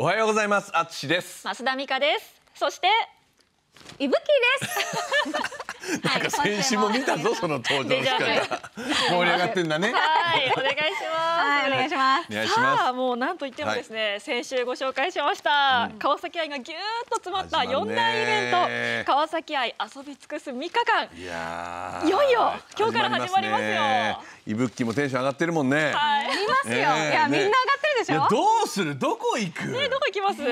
おはようございますあつしです増田美香ですそしていぶきです なんか先週も見たぞ、その登場し方盛り上がってんだねはいお願いしますお願いしますさあもうなんと言ってもですね、はい、先週ご紹介しました、うん、川崎愛がぎゅっと詰まった四大イベント川崎愛遊び尽くす三日間いやいよいよ今日から始まりますよいぶきもテンション上がってるもんね、はい、いますよ、えー、いやみんなでしょいやどうするどこ行く、ね、どこ行きます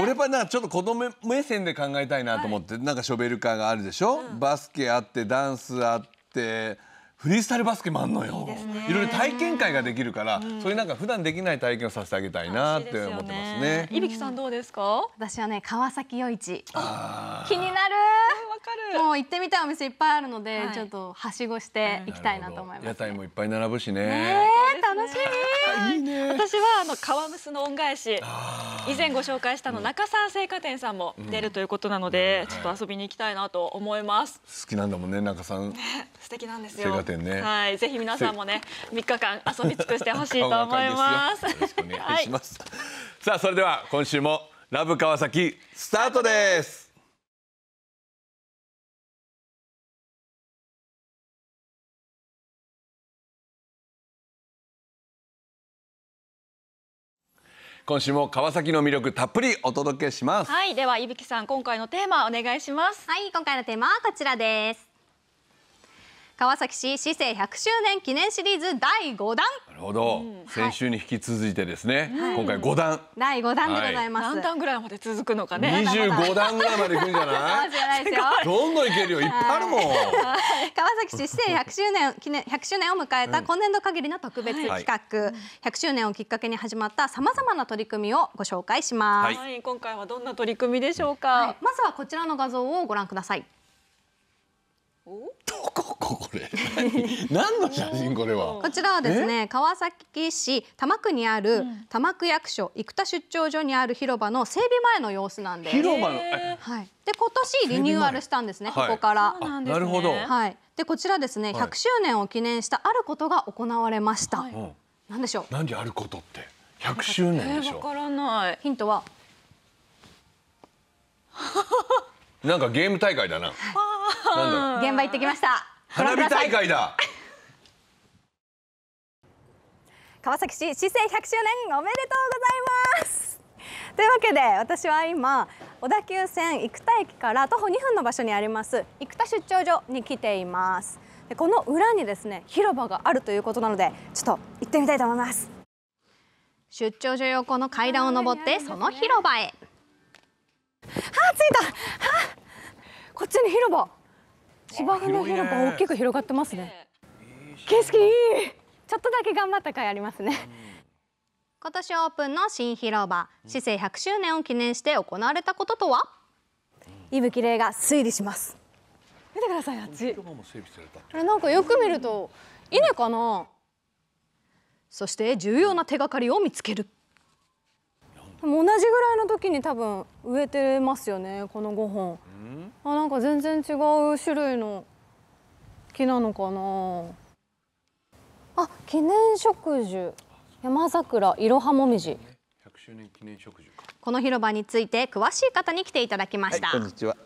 俺はなちょっと子供目線で考えたいなと思って、はい、なんかショベルカーがあるでしょ、うん、バスケあってダンスあってフリースタイルバスケもあんのよいろいろ体験会ができるから、うん、そういうなんか普段できない体験をさせてあげたいなって思ってますねいびきさんどうですか私はね川崎夜市気になるもう行ってみたいお店いっぱいあるので、はい、ちょっとはしごしていきたいなと思います、ね、屋台もいっぱい並ぶしね。ね楽しみ。いいね。私はあの川むすの恩返し、以前ご紹介したの中澤製菓店さんも出るということなので、ちょっと遊びに行きたいなと思います。好きなんだもんね中さん。素敵なんですよ。ね、はい、ぜひ皆さんもね、三日間遊び尽くしてほしいと思います。よよろしくお願いします。はい、さあそれでは今週もラブ川崎スタートです。今週も川崎の魅力たっぷりお届けしますはいではいびきさん今回のテーマお願いしますはい今回のテーマはこちらです川崎市市政100周年記念シリーズ第5弾なるほど、先週に引き続いてですね、はい、今回5弾第5弾でございます、何弾ぐらいまで続くのかね25弾ぐらいまでいくんじゃないかないどんどんいけるよいっぱいあるもん、川崎市市政100周年記念100周年を迎えた今年度限りの特別企画、はい、100周年をきっかけに始まったさまざまな取り組みをご紹介します、はい、今回はどんな取り組みでしょうか、はい、まずはこちらの画像をご覧くださいどここれ 何の写真これは こちらはですね川崎市多摩区にある多摩区役所生田出張所にある広場の整備前の様子なんです広場の、はい、で今年リニューアルしたんですね、ここから、はいね、なるほど、はい、でこちらですね100周年を記念したあることが行われました、はい、何でしょう何あることって1周年でしょ、からないヒントはなんかゲーム大会だな。現場行ってきました花火大会だ 川崎市市政100周年おめでとうございますというわけで私は今小田急線生田駅から徒歩2分の場所にあります生田出張所に来ていますでこの裏にですね広場があるということなのでちょっと行ってみたいと思います出張所横の階段を上ってその広場へはあ着いたはあこっちに広場芝生の広場大きく広がってますね景色いいちょっとだけ頑張った回ありますね、今年オープンの新広場市政100周年を記念して行われたこととは伊吹玲が推理します見てくださいあっちあれなんかよく見ると稲かなそして重要な手がかりを見つけるでも同じぐらいの時に多分植えてますよねこの5本あなんか全然違う種類の木なのかなあ記念植樹山桜いろはもみじ周年記念植樹この広場について詳しい方に来ていただきました、はい、こんにちは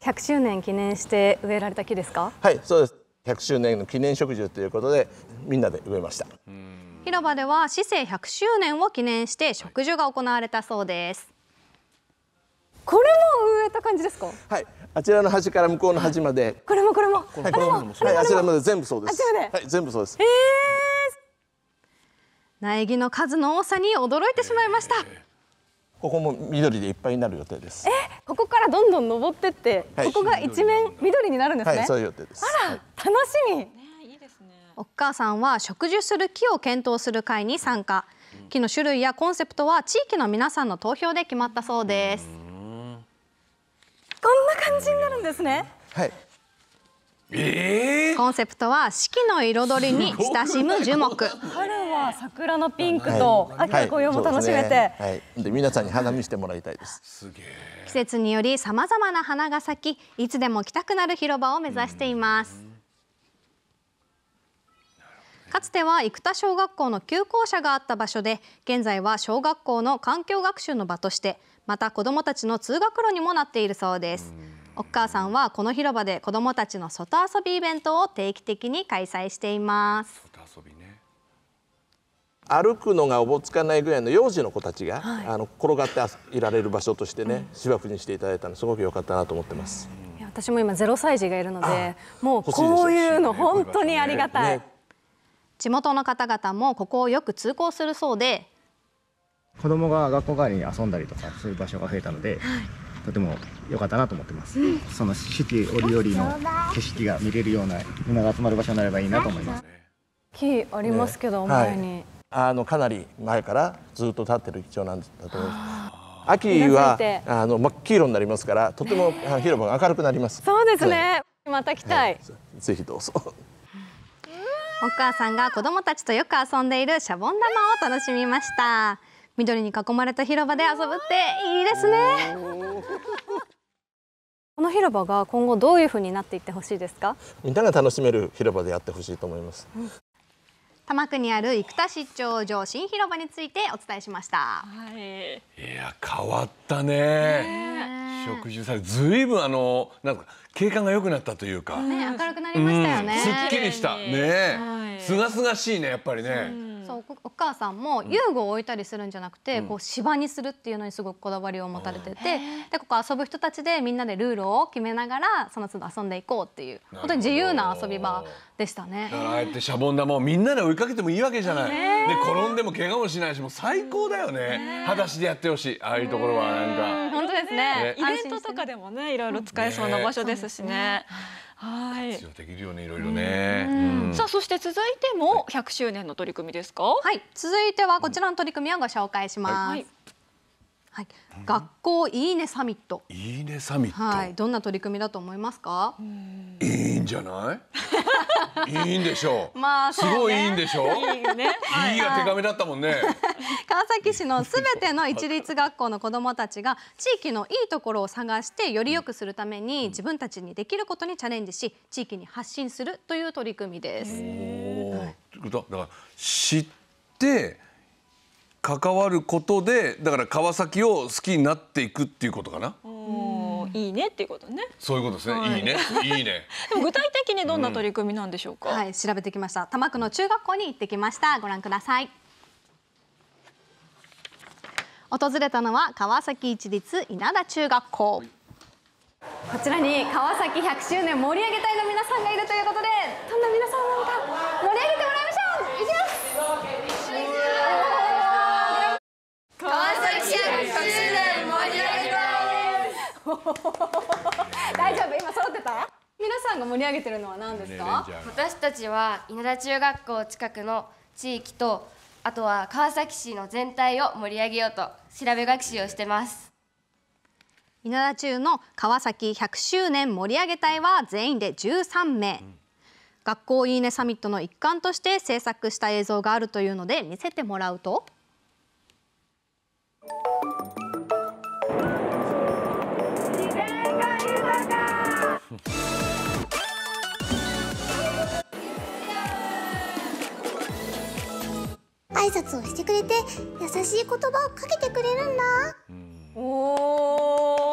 100周年記念して植えられた木ですかはいそうです100周年の記念植樹ということでみんなで植えましたうん広場では市政100周年を記念して植樹が行われたそうです、これも植えた感じですかはいあちらの端から向こうの端までこれもこれもこれもはいあちらまで全部そうですはい全部そうですへえ苗木の数の多さに驚いてしまいました、ここも緑でいっぱいになる予定です。え、ここからどんどん登ってって、はい、ここが一面緑になるんですね。はい、そういう予定です。あら、はい、楽しみ。お母さんは植樹する木を検討する会に参加木の種類やコンセプトは地域の皆さんの投票で決まったそうですこんな感じになるんですねはいえー、コンセプトは四季の彩りに親しむ樹木春は桜のピンクと、秋の紅葉も楽しめて、ね、はい、で皆さんに花見してもらいたいです季節によりさまざまな花が咲きいつでも来たくなる広場を目指しています、うんかつては生田小学校の旧校舎があった場所で現在は小学校の環境学習の場としてまた子どもたちの通学路にもなっているそうですお母さんはこの広場で子どもたちの外遊びイベントを定期的に開催しています外遊び、ね、歩くのがおぼつかないぐらいの幼児の子たちが、はい、あの転がっていられる場所としてね、うん、芝生にしていただいたのすごく良かったなと思ってます私も今ゼロ歳児がいるのでもうこういうの本当にありがたい、地元の方々もここをよく通行するそうで子供が学校帰りに遊んだりとかする場所が増えたので、はい、とても良かったなと思ってます、うん、その四季折々の景色が見れるようなみんなが集まる場所になればいいなと思います木ありますけど、ね、前に、はい、あのかなり前からずっと立ってる貴重なんだと思います秋はあの真っ黄色になりますからとても広場が明るくなります、ね、そうですね、また来たい、ぜひどうぞお母さんが子供たちとよく遊んでいるシャボン玉を楽しみました緑に囲まれた広場で遊ぶっていいですね この広場が今後どういう風になっていってほしいですかみんなが楽しめる広場でやってほしいと思います、うん多摩区にある生田市長城新広場についてお伝えしました、はい、いや変わったね植樹祭ずいぶんあのなんか景観が良くなったというか、ね、明るくなりましたよね、すっきりしたねすがすがしいねやっぱりね、そうお母さんも遊具を置いたりするんじゃなくて、こう芝にするっていうのにすごくこだわりを持たれてて、でここ遊ぶ人たちでみんなでルールを決めながらその都度遊んでいこうっていう本当に自由な遊び場でしたね。ああやってシャボン玉をみんなで追いかけてもいいわけじゃない。で転んでも怪我もしないしもう最高だよね。裸足でやってほしいああいうところはなんか。本当ですね。イベントとかでもねいろいろ使えそうな場所ですしね。はい。活用できるよね、いろいろね。さあ、そして続いても100周年の取り組みですか。はい、続いてはこちらの取り組みをご紹介します。はいはいはい、学校いいねサミット。いいねサミット。はい、どんな取り組みだと思いますか。いいんじゃない。いいんでしょう。まあ、すごいいいんでしょう。いいね。いいが手紙だったもんね。川崎市のすべての一律学校の子どもたちが地域のいいところを探してより良くするために自分たちにできることにチャレンジし地域に発信するという取り組みです。はい、だから知って。関わることでだから川崎を好きになっていくっていうことかな。いいねっていうことね。そういうことですね。はい、いいね。いいね。でも具体的にどんな取り組みなんでしょうか。うん、はい、調べてきました。多摩区の中学校に行ってきました。ご覧ください。訪れたのは川崎市立稲田中学校。こちらに川崎100周年盛り上げ隊の皆さんがいるということで、どんな皆さんなのか盛り上げて 大丈夫今揃ってた皆さんが盛り上げてるのは何ですか私たちは稲田中学校近くの地域とあとは川崎市の全体を盛り上げようと調べ学習をしてます稲田中の川崎100周年盛り上げ隊は全員で13名、うん、学校いいねサミットの一環として制作した映像があるというので見せてもらうと。挨拶をしてくれて優しい言葉をかけてくれるんだお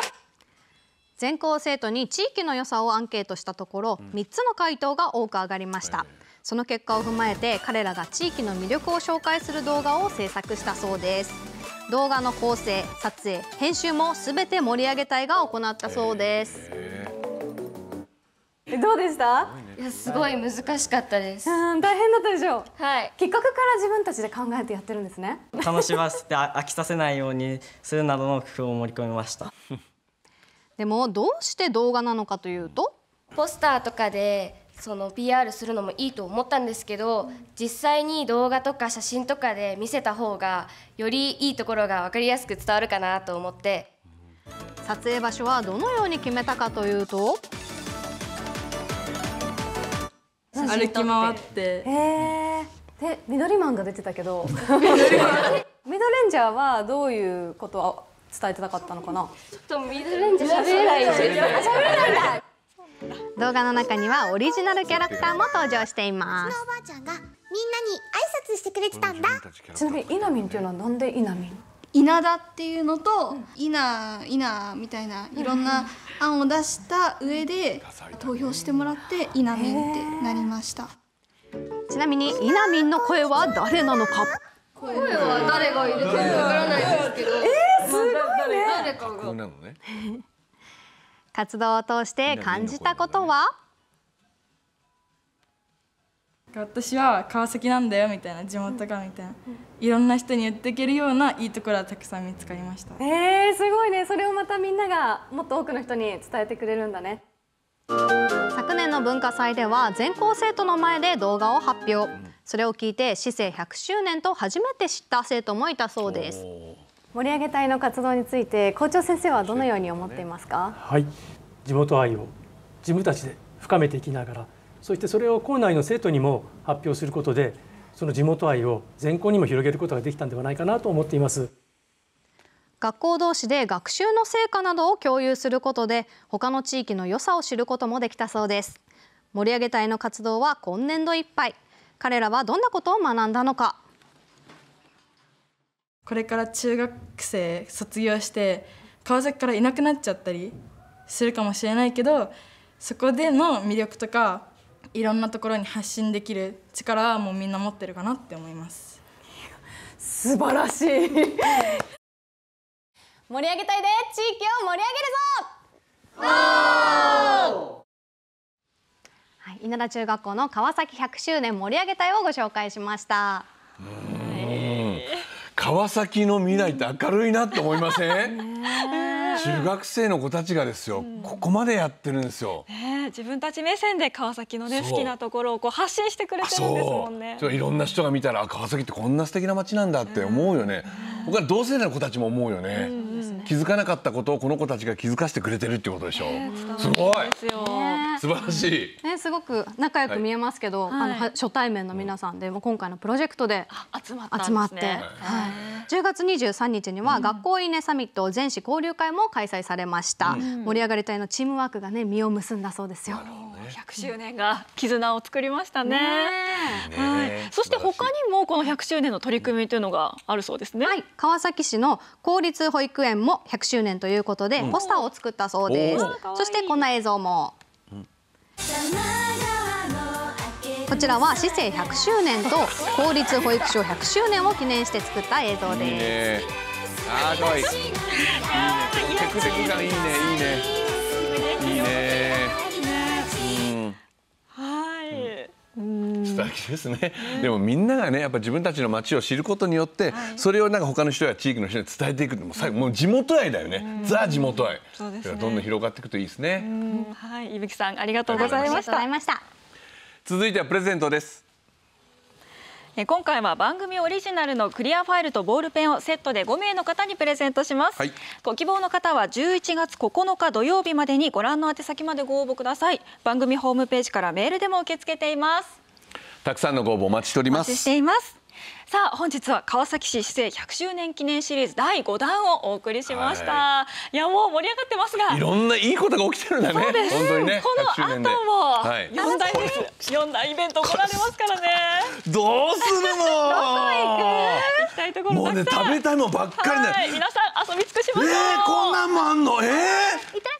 全校生徒に地域の良さをアンケートしたところ3つの回答が多く上がりました、その結果を踏まえて彼らが地域の魅力を紹介する動画を制作したそうです動画の構成撮影編集も全て盛り上げ隊が行ったそうです。えどうでしたいやすごい難しかったです、うん、大変だったでしょうはい企画から自分たちで考えてやってるんですね楽しませて飽きさせないようにするなどの工夫を盛り込みました でもどうして動画なのかというとポスターとかでその PR するのもいいと思ったんですけど実際に動画とか写真とかで見せた方がよりいいところが分かりやすく伝わるかなと思って撮影場所はどのように決めたかというと歩き回って。えー、で緑マンが出てたけど緑ドレンジャーはどういうことを伝えてたかったのかなちょっとミドレンジャー喋れないんです動画の中にはオリジナルキャラクターも登場していますうちのおばあちゃんがみんなに挨拶してくれてたんだちなみにイナミンっていうのはなんでイナミン稲田っていうのと、うん、稲稲みたいないろんな案を出した上で投票してもらって稲民ってなりましたちなみに稲民の声は誰なのか声は誰がいるかわからないですけどえー、すごいね誰かが活動を通して感じたことは私は川崎なんだよみたいな地元がみたいな、いろんな人に言っていけるようないいところはたくさん見つかりましたえー、すごいねそれをまたみんながもっと多くの人に伝えてくれるんだね昨年の文化祭では全校生徒の前で動画を発表それを聞いて市政100周年と初めて知った生徒もいたそうです盛り上げ隊の活動について校長先生はどのように思っていますか、はい地元愛を自分たちで深めていきながらそしてそれを校内の生徒にも発表することでその地元愛を全校にも広げることができたんではないかなと思っています学校同士で学習の成果などを共有することで他の地域の良さを知ることもできたそうです盛り上げ隊の活動は今年度いっぱい彼らはどんなことを学んだのかこれから中学生卒業して川崎からいなくなっちゃったりするかもしれないけどそこでの魅力とかいろんなところに発信できる力はもうみんな持ってるかなって思います素晴らしい盛り上げたいで地域を盛り上げるぞはい、稲田中学校の川崎100周年盛り上げ隊をご紹介しました。川崎の未来って明るいなって思いません中学生の子たちがですよ、ここまでやってるんですよ、ね、自分たち目線で川崎のね好きなところをこう発信してくれてるんですもんねいろんな人が見たら川崎ってこんな素敵な街なんだって思うよね、僕は同世代の子たちも思うよね、気づかなかったことをこの子たちが気づかせてくれてるってことでしょ、えすごい素晴らしい、ね、すごく仲良く見えますけど、あの初対面の皆さんで、も今回のプロジェクトで集まって、はい10月23日には学校稲サミット全市交流会も開催されました、盛り上がり隊のチームワークがね実を結んだそうですよ。ね。100周年が絆を作りましたね。ねはい、そして他にもこの100周年の取り組みというのがあるそうですね。はい、川崎市の公立保育園も100周年ということで、ポスターを作ったそうです。そしてこんな映像も。うんこちらは市政100周年と公立保育所100周年を記念して作った映像です。いいね、あーかいい。いね。テクテク感いいねいいね。いいね。ですね、うん、でもみんながねやっぱ自分たちの街を知ることによって、はい、それをなんか他の人や地域の人に伝えていくのも最後、もう地元愛だよね、うん、ザ地元愛、そうです、ね、どんどん広がっていくといいですね、はい伊吹さんありがとうございました続いてはプレゼントです今回は番組オリジナルのクリアファイルとボールペンをセットで5名の方にプレゼントします、はい、ご希望の方は11月9日土曜日までにご覧の宛先までご応募ください番組ホームページからメールでも受け付けていますたくさんのご応募お待ちしております。しています。さあ本日は川崎市市政100周年記念シリーズ第5弾をお送りしました、はい、いやもう盛り上がってますがいろんないいことが起きてるんだねそうです本当にねこの後も4大,、はい、4大イベント来られますからねどうするのどこ行く行きたいところもうね食べたいもんばっかりね、はい、皆さん遊び尽くしましょうえー、こんなんもあんのえー、痛い